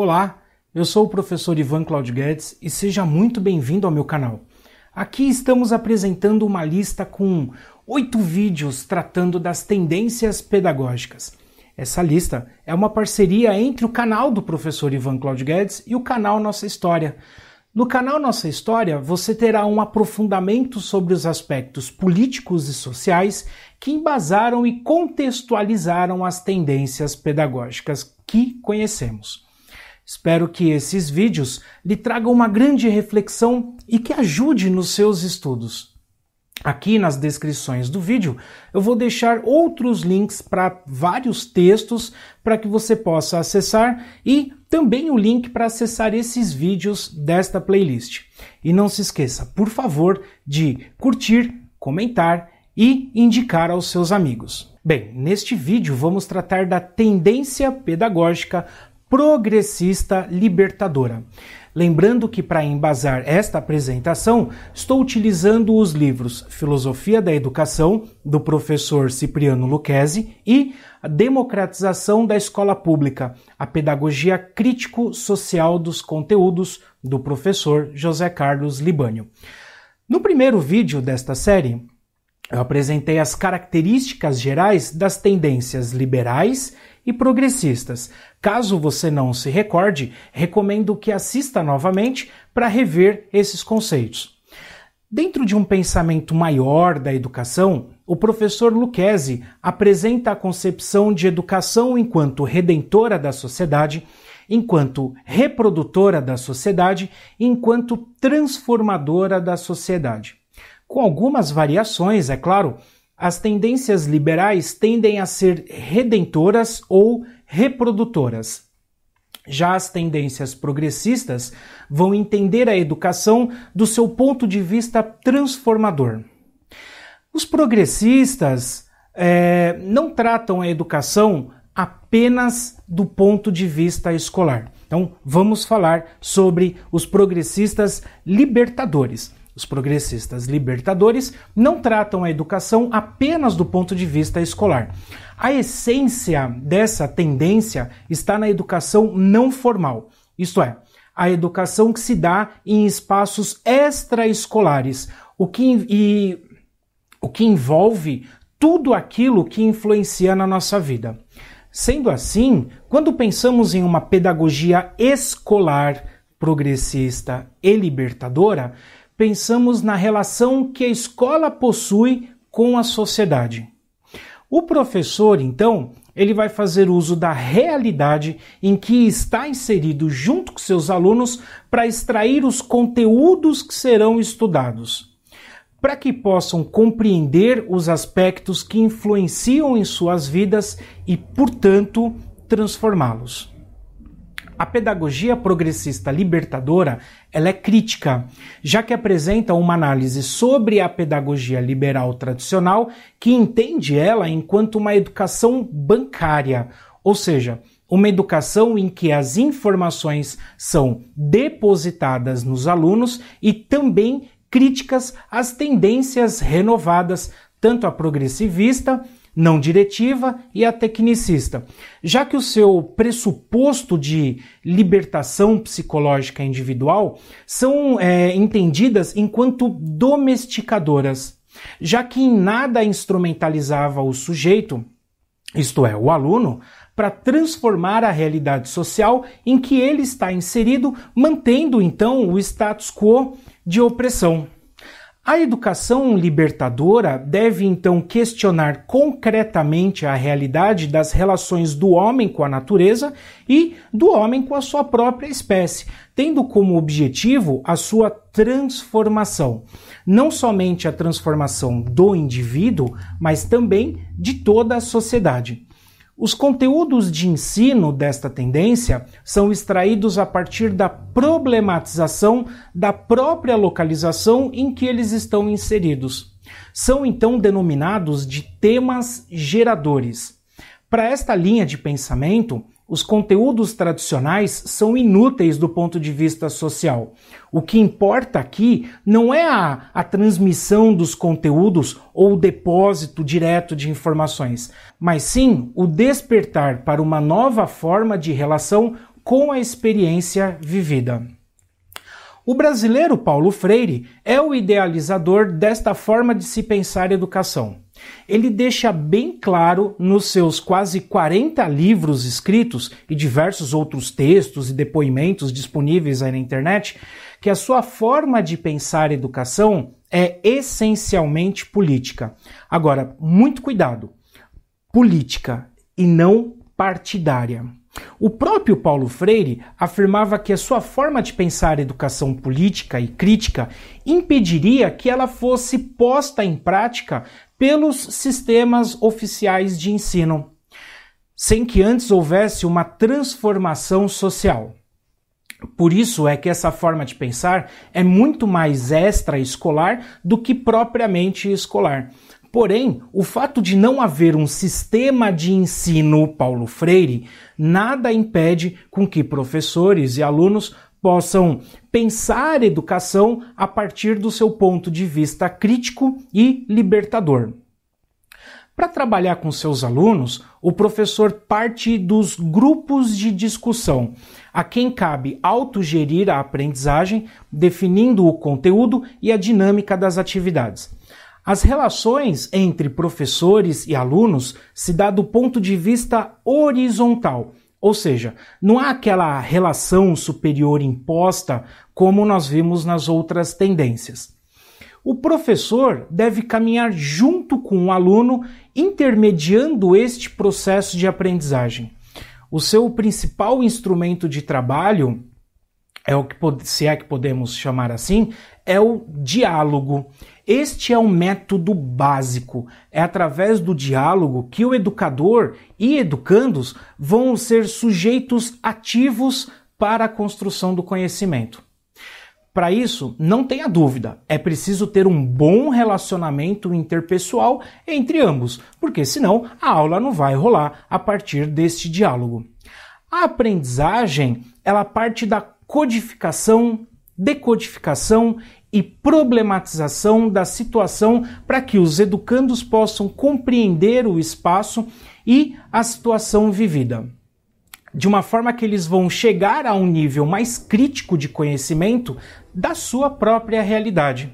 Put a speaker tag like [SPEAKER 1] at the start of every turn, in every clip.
[SPEAKER 1] Olá, eu sou o professor Ivan Claudio Guedes e seja muito bem-vindo ao meu canal. Aqui estamos apresentando uma lista com oito vídeos tratando das tendências pedagógicas. Essa lista é uma parceria entre o canal do professor Ivan Claudio Guedes e o canal Nossa História. No canal Nossa História, você terá um aprofundamento sobre os aspectos políticos e sociais que embasaram e contextualizaram as tendências pedagógicas que conhecemos. Espero que esses vídeos lhe tragam uma grande reflexão e que ajude nos seus estudos. Aqui nas descrições do vídeo eu vou deixar outros links para vários textos para que você possa acessar e também o link para acessar esses vídeos desta playlist. E não se esqueça, por favor, de curtir, comentar e indicar aos seus amigos. Bem, neste vídeo vamos tratar da tendência pedagógica progressista libertadora. Lembrando que, para embasar esta apresentação, estou utilizando os livros Filosofia da Educação, do professor Cipriano Lucchesi, e a Democratização da Escola Pública, a Pedagogia Crítico-Social dos Conteúdos, do professor José Carlos Libânio. No primeiro vídeo desta série, eu apresentei as características gerais das tendências liberais e progressistas. Caso você não se recorde, recomendo que assista novamente para rever esses conceitos. Dentro de um pensamento maior da educação, o professor Lucchesi apresenta a concepção de educação enquanto redentora da sociedade, enquanto reprodutora da sociedade, enquanto transformadora da sociedade. Com algumas variações, é claro, as tendências liberais tendem a ser redentoras ou reprodutoras. Já as tendências progressistas vão entender a educação do seu ponto de vista transformador. Os progressistas é, não tratam a educação apenas do ponto de vista escolar. Então, vamos falar sobre os progressistas libertadores. Os progressistas libertadores não tratam a educação apenas do ponto de vista escolar. A essência dessa tendência está na educação não formal, isto é, a educação que se dá em espaços extraescolares, o que, e, o que envolve tudo aquilo que influencia na nossa vida. Sendo assim, quando pensamos em uma pedagogia escolar, progressista e libertadora, pensamos na relação que a escola possui com a sociedade. O professor, então, ele vai fazer uso da realidade em que está inserido junto com seus alunos para extrair os conteúdos que serão estudados. Para que possam compreender os aspectos que influenciam em suas vidas e, portanto, transformá-los. A pedagogia progressista libertadora, ela é crítica, já que apresenta uma análise sobre a pedagogia liberal tradicional, que entende ela enquanto uma educação bancária, ou seja, uma educação em que as informações são depositadas nos alunos e também críticas às tendências renovadas, tanto a progressivista não diretiva e a tecnicista. Já que o seu pressuposto de libertação psicológica individual são é, entendidas enquanto domesticadoras, já que em nada instrumentalizava o sujeito, isto é, o aluno, para transformar a realidade social em que ele está inserido, mantendo então o status quo de opressão. A educação libertadora deve então questionar concretamente a realidade das relações do homem com a natureza e do homem com a sua própria espécie, tendo como objetivo a sua transformação. Não somente a transformação do indivíduo, mas também de toda a sociedade. Os conteúdos de ensino desta tendência são extraídos a partir da problematização da própria localização em que eles estão inseridos. São então denominados de temas geradores. Para esta linha de pensamento, os conteúdos tradicionais são inúteis do ponto de vista social. O que importa aqui não é a, a, transmissão dos conteúdos ou o depósito direto de informações, mas sim o despertar para uma nova forma de relação com a experiência vivida. O brasileiro Paulo Freire é o idealizador desta forma de se pensar educação ele deixa bem claro nos seus quase 40 livros escritos e diversos outros textos e depoimentos disponíveis aí na internet que a sua forma de pensar educação é essencialmente política. Agora, muito cuidado. Política e não partidária. O próprio Paulo Freire afirmava que a sua forma de pensar educação política e crítica impediria que ela fosse posta em prática pelos sistemas oficiais de ensino, sem que antes houvesse uma transformação social. Por isso é que essa forma de pensar é muito mais extra-escolar do que propriamente escolar. Porém, o fato de não haver um sistema de ensino Paulo Freire nada impede com que professores e alunos possam pensar educação a partir do seu ponto de vista crítico e libertador. Para trabalhar com seus alunos, o professor parte dos grupos de discussão, a quem cabe autogerir a aprendizagem, definindo o conteúdo e a dinâmica das atividades. As relações entre professores e alunos se dá do ponto de vista horizontal, ou seja, não há aquela relação superior imposta como nós vimos nas outras tendências. O professor deve caminhar junto com o aluno, intermediando este processo de aprendizagem. O seu principal instrumento de trabalho é o que se é que podemos chamar assim, é o diálogo. Este é um método básico. É através do diálogo que o educador e educandos vão ser sujeitos ativos para a construção do conhecimento. Para isso, não tenha dúvida, é preciso ter um bom relacionamento interpessoal entre ambos, porque senão a aula não vai rolar a partir deste diálogo. A aprendizagem, ela parte da codificação, decodificação e problematização da situação para que os educandos possam compreender o espaço e a situação vivida. De uma forma que eles vão chegar a um nível mais crítico de conhecimento da sua própria realidade.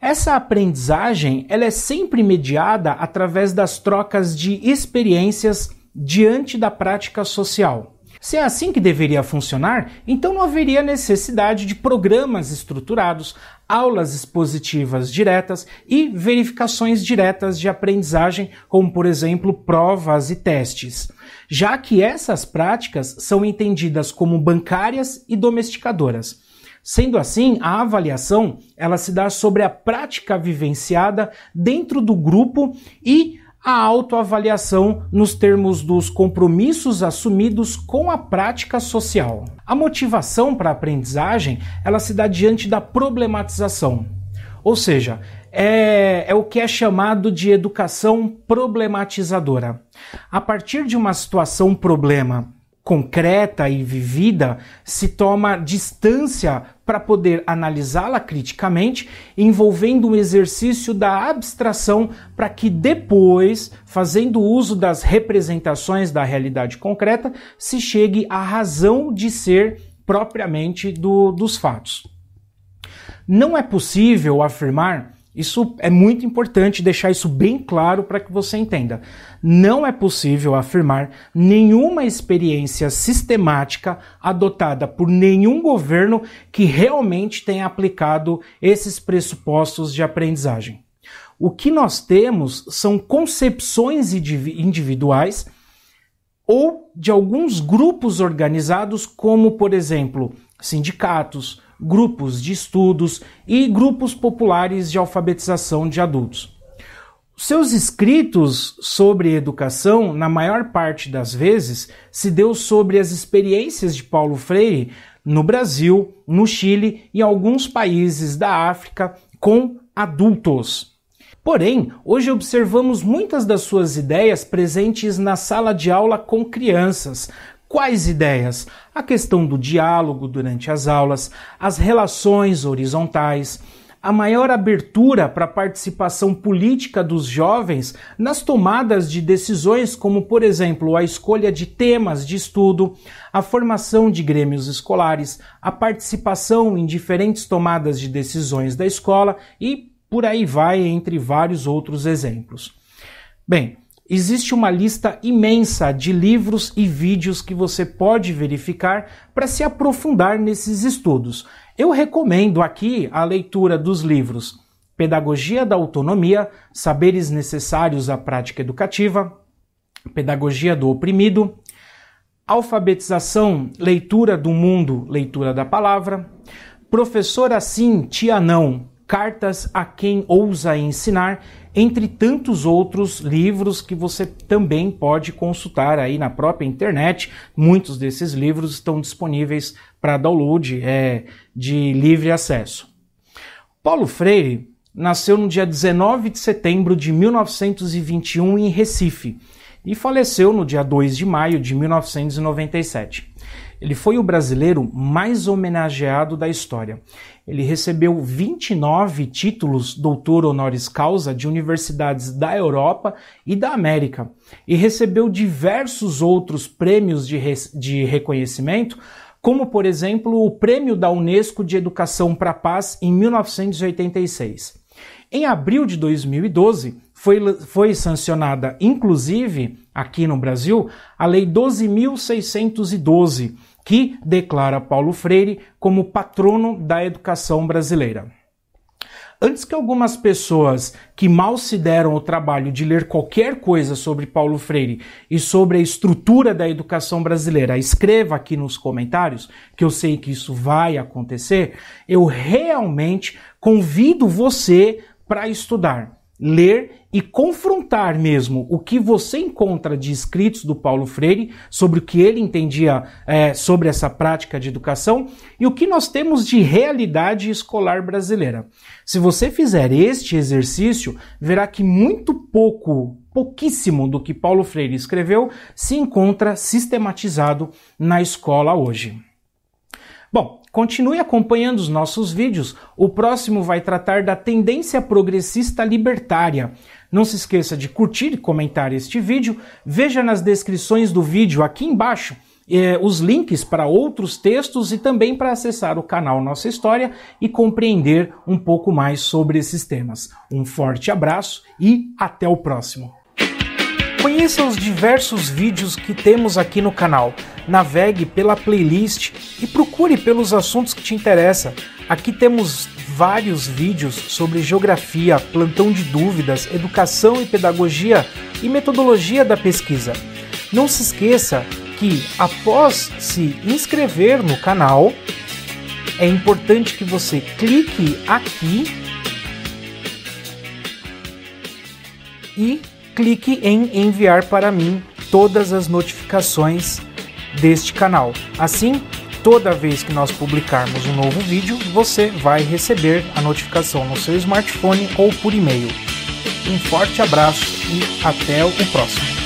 [SPEAKER 1] Essa aprendizagem ela é sempre mediada através das trocas de experiências diante da prática social. Se é assim que deveria funcionar, então não haveria necessidade de programas estruturados, aulas expositivas diretas e verificações diretas de aprendizagem, como por exemplo provas e testes, já que essas práticas são entendidas como bancárias e domesticadoras. Sendo assim, a avaliação ela se dá sobre a prática vivenciada dentro do grupo e a autoavaliação nos termos dos compromissos assumidos com a prática social. A motivação para a aprendizagem, ela se dá diante da problematização. Ou seja, é, é, o que é chamado de educação problematizadora. A partir de uma situação problema concreta e vivida, se toma distância para poder analisá-la criticamente, envolvendo um exercício da abstração para que depois, fazendo uso das representações da realidade concreta, se chegue à razão de ser propriamente do, dos fatos. Não é possível afirmar isso é muito importante deixar isso bem claro para que você entenda. Não é possível afirmar nenhuma experiência sistemática adotada por nenhum governo que realmente tenha aplicado esses pressupostos de aprendizagem. O que nós temos são concepções individuais ou de alguns grupos organizados, como, por exemplo, sindicatos, grupos de estudos e grupos populares de alfabetização de adultos. Seus escritos sobre educação, na maior parte das vezes, se deu sobre as experiências de Paulo Freire no Brasil, no Chile e alguns países da África com adultos. Porém, hoje observamos muitas das suas ideias presentes na sala de aula com crianças, Quais ideias? A questão do diálogo durante as aulas, as relações horizontais, a maior abertura para a participação política dos jovens nas tomadas de decisões, como, por exemplo, a escolha de temas de estudo, a formação de grêmios escolares, a participação em diferentes tomadas de decisões da escola e por aí vai, entre vários outros exemplos. Bem, Existe uma lista imensa de livros e vídeos que você pode verificar para se aprofundar nesses estudos. Eu recomendo aqui a leitura dos livros Pedagogia da Autonomia, Saberes Necessários à Prática Educativa, Pedagogia do Oprimido, Alfabetização, Leitura do Mundo, Leitura da Palavra, Professor Assim, Tia Não, Cartas a Quem Ousa Ensinar entre tantos outros livros que você também pode consultar aí na própria internet. Muitos desses livros estão disponíveis para download é, de livre acesso. Paulo Freire nasceu no dia 19 de setembro de 1921 em Recife e faleceu no dia 2 de maio de 1997. Ele foi o brasileiro mais homenageado da história. Ele recebeu 29 títulos doutor honoris causa de universidades da Europa e da América e recebeu diversos outros prêmios de, re de reconhecimento, como por exemplo o Prêmio da Unesco de Educação para a Paz em 1986. Em abril de 2012, foi, foi sancionada, inclusive aqui no Brasil, a Lei 12.612, que declara Paulo Freire como patrono da educação brasileira. Antes que algumas pessoas que mal se deram o trabalho de ler qualquer coisa sobre Paulo Freire e sobre a estrutura da educação brasileira, escreva aqui nos comentários, que eu sei que isso vai acontecer, eu realmente convido você para estudar ler e confrontar mesmo o que você encontra de escritos do Paulo Freire sobre o que ele entendia é, sobre essa prática de educação e o que nós temos de realidade escolar brasileira. Se você fizer este exercício, verá que muito pouco, pouquíssimo do que Paulo Freire escreveu se encontra sistematizado na escola hoje. Bom, continue acompanhando os nossos vídeos. O próximo vai tratar da tendência progressista libertária. Não se esqueça de curtir e comentar este vídeo. Veja nas descrições do vídeo aqui embaixo eh, os links para outros textos e também para acessar o canal Nossa História e compreender um pouco mais sobre esses temas. Um forte abraço e até o próximo. Conheça os diversos vídeos que temos aqui no canal navegue pela playlist e procure pelos assuntos que te interessam. Aqui temos vários vídeos sobre geografia, plantão de dúvidas, educação e pedagogia e metodologia da pesquisa. Não se esqueça que, após se inscrever no canal, é importante que você clique aqui e clique em enviar para mim todas as notificações deste canal. Assim, toda vez que nós publicarmos um novo vídeo, você vai receber a notificação no seu smartphone ou por e-mail. Um forte abraço e até o próximo.